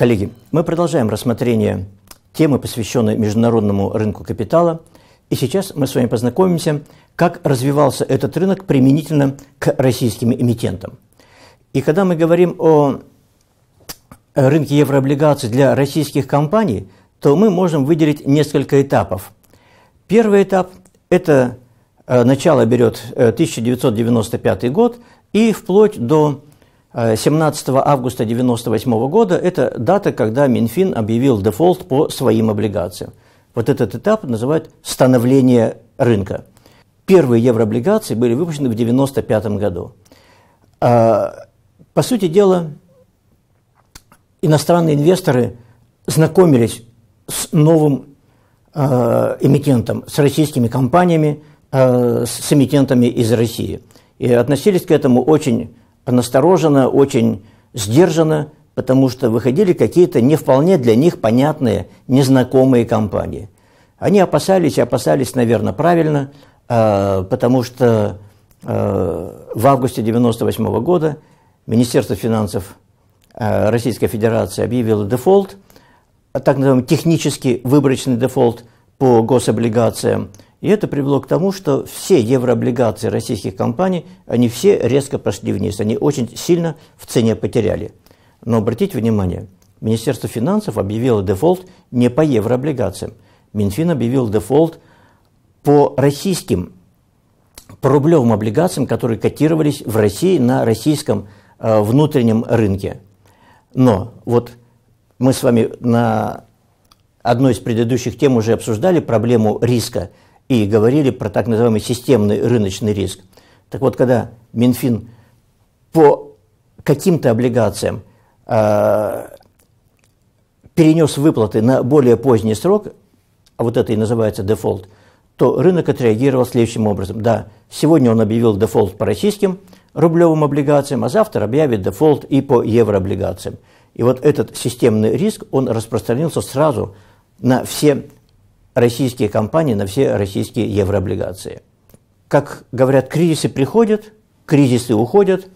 Коллеги, мы продолжаем рассмотрение темы, посвященной международному рынку капитала. И сейчас мы с вами познакомимся, как развивался этот рынок применительно к российским эмитентам. И когда мы говорим о рынке еврооблигаций для российских компаний, то мы можем выделить несколько этапов. Первый этап – это э, начало берет 1995 э, год и вплоть до 17 э, августа 1998 года – это дата, когда Минфин объявил дефолт по своим облигациям. Вот этот этап называют становление рынка. Первые еврооблигации были выпущены в 1995 году. Э, по сути дела, иностранные инвесторы знакомились с новым э, эмитентом, с российскими компаниями, с эмитентами из России. И относились к этому очень настороженно, очень сдержанно, потому что выходили какие-то не вполне для них понятные, незнакомые компании. Они опасались, опасались, наверное, правильно, э, потому что э, в августе 1998 года Министерство финансов э, Российской Федерации объявило дефолт, так называемый технически выборочный дефолт по гособлигациям – и это привело к тому, что все еврооблигации российских компаний, они все резко пошли вниз, они очень сильно в цене потеряли. Но обратите внимание, Министерство финансов объявило дефолт не по еврооблигациям. Минфин объявил дефолт по российским, по рублевым облигациям, которые котировались в России на российском э, внутреннем рынке. Но вот мы с вами на одной из предыдущих тем уже обсуждали проблему риска и говорили про так называемый системный рыночный риск. Так вот, когда Минфин по каким-то облигациям э, перенес выплаты на более поздний срок, а вот это и называется дефолт, то рынок отреагировал следующим образом. Да, сегодня он объявил дефолт по российским рублевым облигациям, а завтра объявит дефолт и по еврооблигациям. И вот этот системный риск, он распространился сразу на все российские компании на все российские еврооблигации. Как говорят, кризисы приходят, кризисы уходят.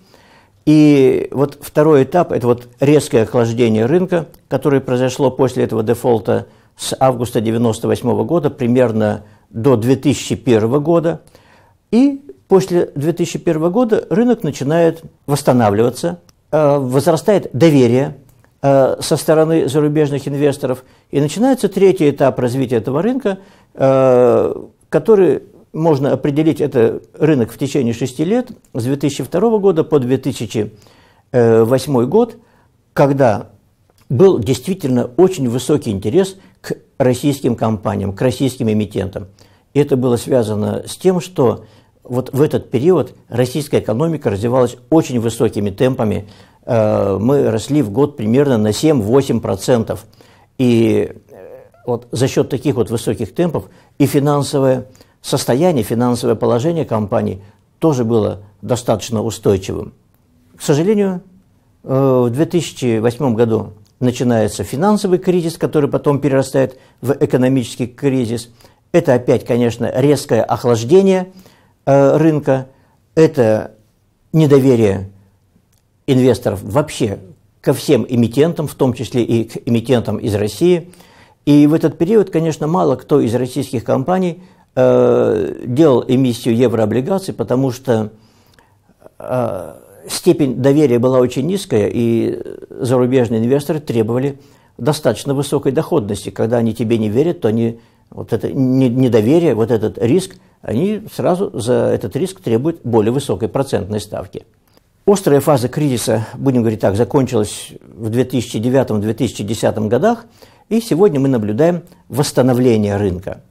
И вот второй этап – это вот резкое охлаждение рынка, которое произошло после этого дефолта с августа 1998 года примерно до 2001 года. И после 2001 года рынок начинает восстанавливаться, э, возрастает доверие Э, со стороны зарубежных инвесторов. И начинается третий этап развития этого рынка, э, который можно определить, это рынок в течение шести лет, с 2002 года по 2008 год, когда был действительно очень высокий интерес к российским компаниям, к российским эмитентам. И это было связано с тем, что вот в этот период российская экономика развивалась очень высокими темпами, Э, мы росли в год примерно на 7-8%. И э, вот за счет таких вот высоких темпов и финансовое состояние, финансовое положение компании тоже было достаточно устойчивым. К сожалению, э, в 2008 году начинается финансовый кризис, который потом перерастает в экономический кризис. Это опять, конечно, резкое охлаждение рынка, это недоверие инвесторов вообще ко всем эмитентам, в том числе и к эмитентам из России. И в этот период, конечно, мало кто из российских компаний э, делал эмиссию еврооблигаций, потому что э, степень доверия была очень низкая, и зарубежные инвесторы требовали достаточно высокой доходности. Когда они тебе не верят, то они вот это недоверие, вот этот риск, они сразу за этот риск требуют более высокой процентной ставки. Острая фаза кризиса, будем говорить так, закончилась в 2009-2010 годах, и сегодня мы наблюдаем восстановление рынка.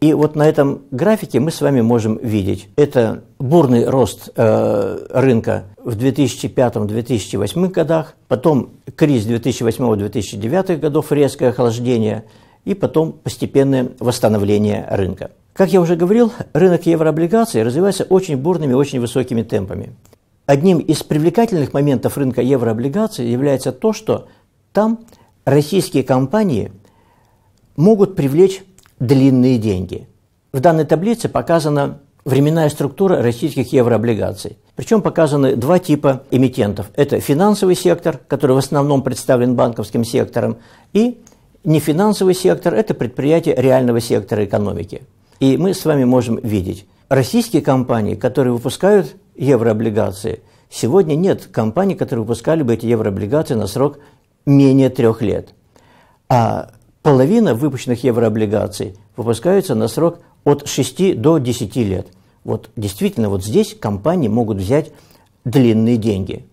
И вот на этом графике мы с вами можем видеть, это бурный рост э, рынка в 2005-2008 годах, потом кризис 2008-2009 годов, резкое охлаждение, и потом постепенное восстановление рынка. Как я уже говорил, рынок еврооблигаций развивается очень бурными, очень высокими темпами. Одним из привлекательных моментов рынка еврооблигаций является то, что там российские компании могут привлечь длинные деньги. В данной таблице показана временная структура российских еврооблигаций. Причем показаны два типа эмитентов. Это финансовый сектор, который в основном представлен банковским сектором, и нефинансовый сектор – это предприятия реального сектора экономики. И мы с вами можем видеть, российские компании, которые выпускают еврооблигации. Сегодня нет компаний, которые выпускали бы эти еврооблигации на срок менее трех лет. А половина выпущенных еврооблигаций выпускаются на срок от 6 до 10 лет. Вот действительно, вот здесь компании могут взять длинные деньги.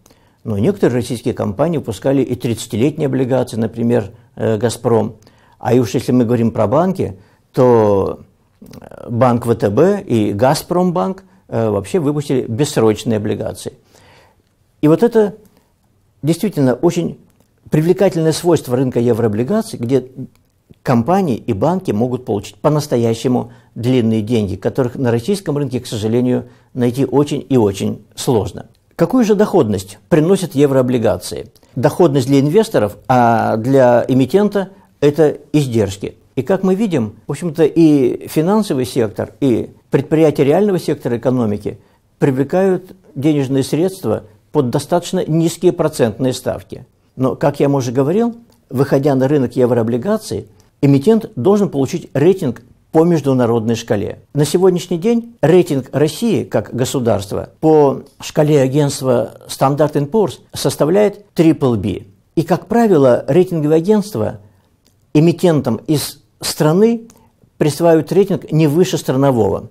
Но некоторые российские компании выпускали и 30-летние облигации, например, э, «Газпром». А уж если мы говорим про банки, то э, банк ВТБ и «Газпромбанк» Э, вообще выпустили бессрочные облигации. И вот это действительно очень привлекательное свойство рынка еврооблигаций, где компании и банки могут получить по-настоящему длинные деньги, которых на российском рынке, к сожалению, найти очень и очень сложно. Какую же доходность приносят еврооблигации? Доходность для инвесторов, а для эмитента – это издержки. И как мы видим, в общем-то, и финансовый сектор, и предприятия реального сектора экономики привлекают денежные средства под достаточно низкие процентные ставки. Но, как я уже говорил, выходя на рынок еврооблигаций, эмитент должен получить рейтинг по международной шкале. На сегодняшний день рейтинг России как государства по шкале агентства Standard Poor's составляет triple B. И, как правило, рейтинговые агентства эмитентам из страны присваивают рейтинг не выше странового.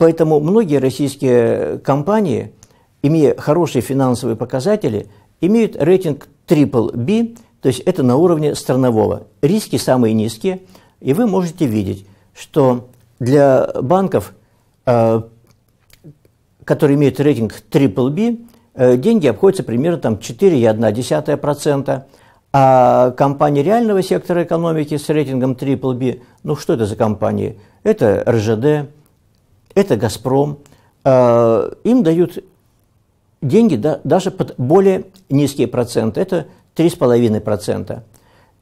Поэтому многие российские компании, имея хорошие финансовые показатели, имеют рейтинг Triple B, то есть это на уровне странового. Риски самые низкие, и вы можете видеть, что для банков, э, которые имеют рейтинг Triple B, э, деньги обходятся примерно там 4,1%, а компании реального сектора экономики с рейтингом Triple B, ну что это за компании? Это РЖД, это «Газпром», э, им дают деньги да, даже под более низкие проценты, это 3,5%.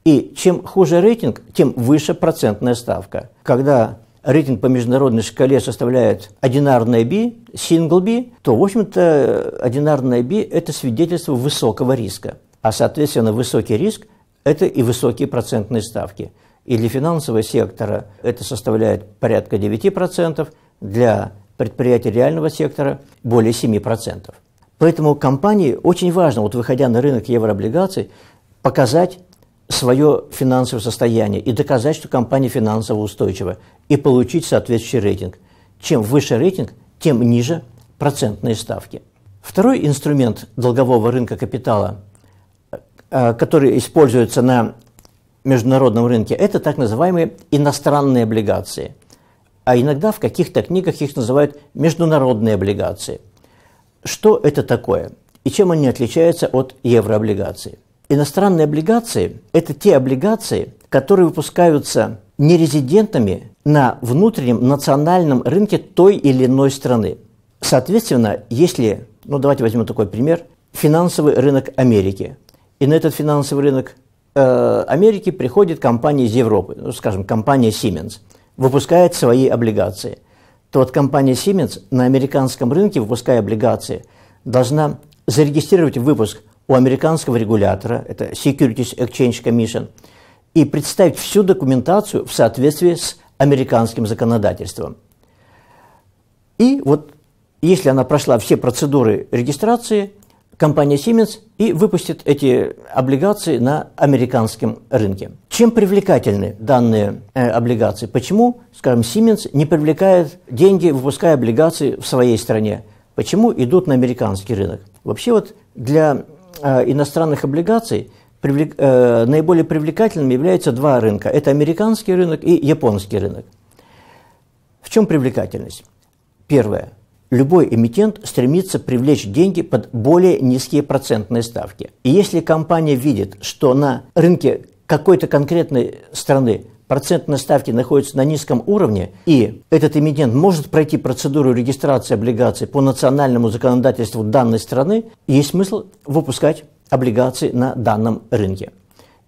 И чем хуже рейтинг, тем выше процентная ставка. Когда рейтинг по международной шкале составляет одинарное B, сингл B, то, в общем-то, одинарное B – это свидетельство высокого риска. А, соответственно, высокий риск – это и высокие процентные ставки. И для финансового сектора это составляет порядка 9%, для предприятий реального сектора более 7%. Поэтому компании очень важно, вот выходя на рынок еврооблигаций, показать свое финансовое состояние и доказать, что компания финансово устойчива, и получить соответствующий рейтинг. Чем выше рейтинг, тем ниже процентные ставки. Второй инструмент долгового рынка капитала, э, который используется на международном рынке, это так называемые иностранные облигации – а иногда в каких-то книгах их называют международные облигации. Что это такое и чем они отличаются от еврооблигаций? Иностранные облигации – это те облигации, которые выпускаются не резидентами на внутреннем национальном рынке той или иной страны. Соответственно, если, ну давайте возьмем такой пример, финансовый рынок Америки. И на этот финансовый рынок э, Америки приходит компания из Европы, ну, скажем, компания Siemens – выпускает свои облигации, то вот компания Siemens на американском рынке, выпуская облигации, должна зарегистрировать выпуск у американского регулятора, это Securities Exchange Commission, и представить всю документацию в соответствии с американским законодательством. И вот если она прошла все процедуры регистрации – компания Siemens и выпустит эти облигации на американском рынке. Чем привлекательны данные э, облигации? Почему, скажем, Siemens не привлекает деньги, выпуская облигации в своей стране? Почему идут на американский рынок? Вообще вот для э, иностранных облигаций привлек, э, наиболее привлекательными являются два рынка. Это американский рынок и японский рынок. В чем привлекательность? Первое. Любой эмитент стремится привлечь деньги под более низкие процентные ставки. И если компания видит, что на рынке какой-то конкретной страны процентные ставки находятся на низком уровне, и этот эмитент может пройти процедуру регистрации облигаций по национальному законодательству данной страны, есть смысл выпускать облигации на данном рынке.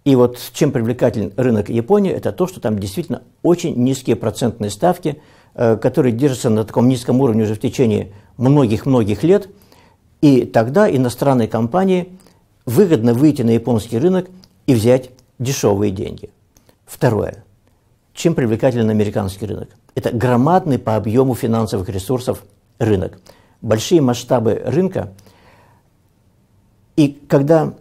И вот чем привлекателен рынок Японии, это то, что там действительно очень низкие процентные ставки – Э, который держится на таком низком уровне уже в течение многих-многих лет. И тогда иностранной компании выгодно выйти на японский рынок и взять дешевые деньги. Второе. Чем привлекателен американский рынок? Это громадный по объему финансовых ресурсов рынок. Большие масштабы рынка. И когда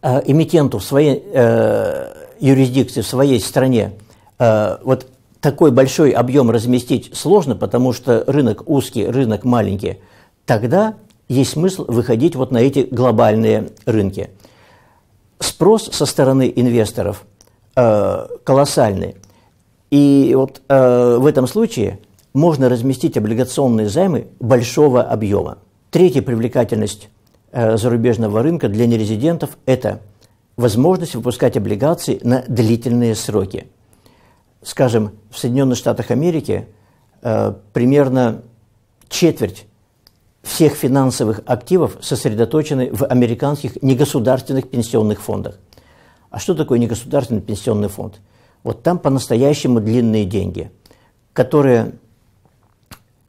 э, эмитенту в своей э, юрисдикции, в своей стране э, вот такой большой объем разместить сложно, потому что рынок узкий, рынок маленький, тогда есть смысл выходить вот на эти глобальные рынки. Спрос со стороны инвесторов э, колоссальный. И вот э, в этом случае можно разместить облигационные займы большого объема. Третья привлекательность э, зарубежного рынка для нерезидентов – это возможность выпускать облигации на длительные сроки – скажем, в Соединенных Штатах Америки э, примерно четверть всех финансовых активов сосредоточены в американских негосударственных пенсионных фондах. А что такое негосударственный пенсионный фонд? Вот там по-настоящему длинные деньги, которые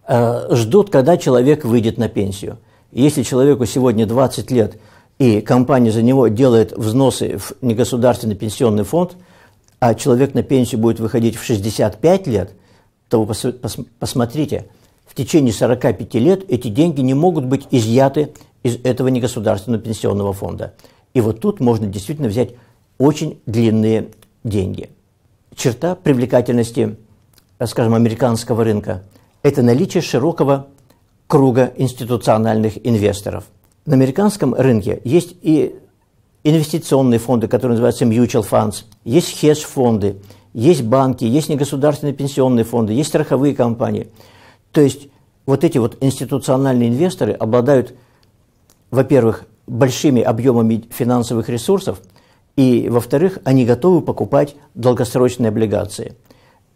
э, ждут, когда человек выйдет на пенсию. если человеку сегодня 20 лет, и компания за него делает взносы в негосударственный пенсионный фонд – а человек на пенсию будет выходить в 65 лет, то вы пос- пос- посмотрите, в течение 45 лет эти деньги не могут быть изъяты из этого негосударственного пенсионного фонда. И вот тут можно действительно взять очень длинные деньги. Черта привлекательности, э, скажем, американского рынка – это наличие широкого круга институциональных инвесторов. На американском рынке есть и инвестиционные фонды, которые называются mutual funds, есть хедж-фонды, есть банки, есть негосударственные пенсионные фонды, есть страховые компании. То есть вот эти вот институциональные инвесторы обладают, во-первых, большими объемами финансовых ресурсов, и, во-вторых, они готовы покупать долгосрочные облигации.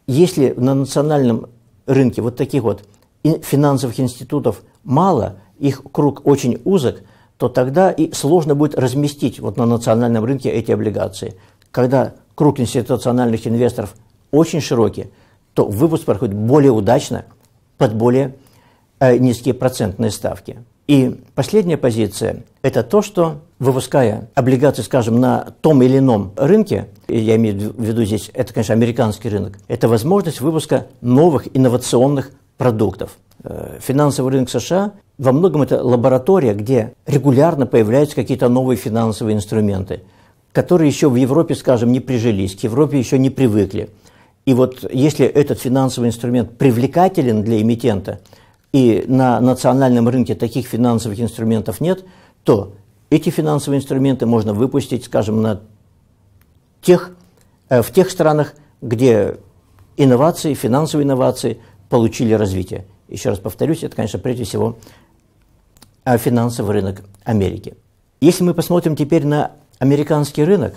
Если на национальном рынке вот таких вот финансовых институтов мало, их круг очень узок – то тогда и сложно будет разместить вот на национальном рынке эти облигации. Когда круг институциональных инвесторов очень широкий, то выпуск проходит более удачно под более э, низкие процентные ставки. И последняя позиция – это то, что выпуская облигации, скажем, на том или ином рынке, я имею в виду здесь, это, конечно, американский рынок, это возможность выпуска новых инновационных продуктов. Э, финансовый рынок США во многом это лаборатория, где регулярно появляются какие-то новые финансовые инструменты, которые еще в Европе, скажем, не прижились, к Европе еще не привыкли. И вот если этот финансовый инструмент привлекателен для эмитента, и на национальном рынке таких финансовых инструментов нет, то эти финансовые инструменты можно выпустить, скажем, на тех, э, в тех странах, где инновации, финансовые инновации получили развитие еще раз повторюсь, это, конечно, прежде всего а, финансовый рынок Америки. Если мы посмотрим теперь на американский рынок,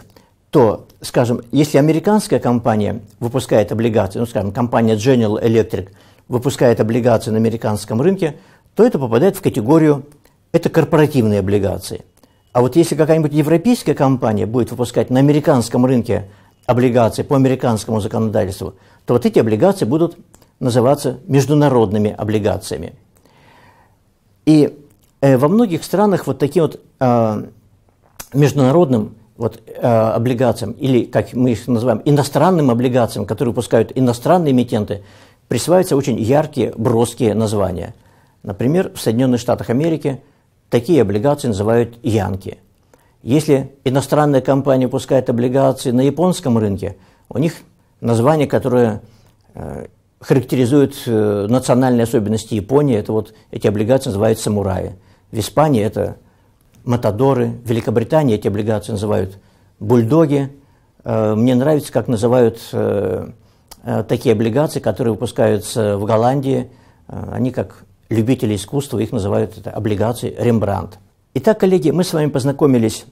то, скажем, если американская компания выпускает облигации, ну, скажем, компания General Electric выпускает облигации на американском рынке, то это попадает в категорию это корпоративные облигации. А вот если какая-нибудь европейская компания будет выпускать на американском рынке облигации по американскому законодательству, то вот эти облигации будут называться международными облигациями. И э, во многих странах вот таким вот э, международным вот, э, облигациям, или, как мы их называем, иностранным облигациям, которые выпускают иностранные эмитенты, присваиваются очень яркие, броские названия. Например, в Соединенных Штатах Америки такие облигации называют «янки». Если иностранная компания выпускает облигации на японском рынке, у них название, которое характеризует э, национальные особенности Японии. Это вот эти облигации называют самураи. В Испании это матадоры. В Великобритании эти облигации называют бульдоги. Э, мне нравится, как называют э, э такие облигации, которые выпускаются в Голландии. Э, они как любители искусства, их называют это облигации Рембрандт. Итак, коллеги, мы с вами познакомились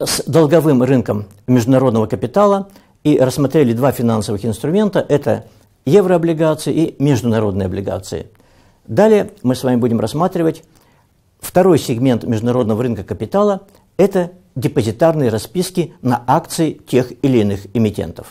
с долговым рынком международного капитала и рассмотрели два финансовых инструмента. Это еврооблигации и международные облигации. Далее мы с вами будем рассматривать второй сегмент международного рынка капитала – это депозитарные расписки на акции тех или иных эмитентов.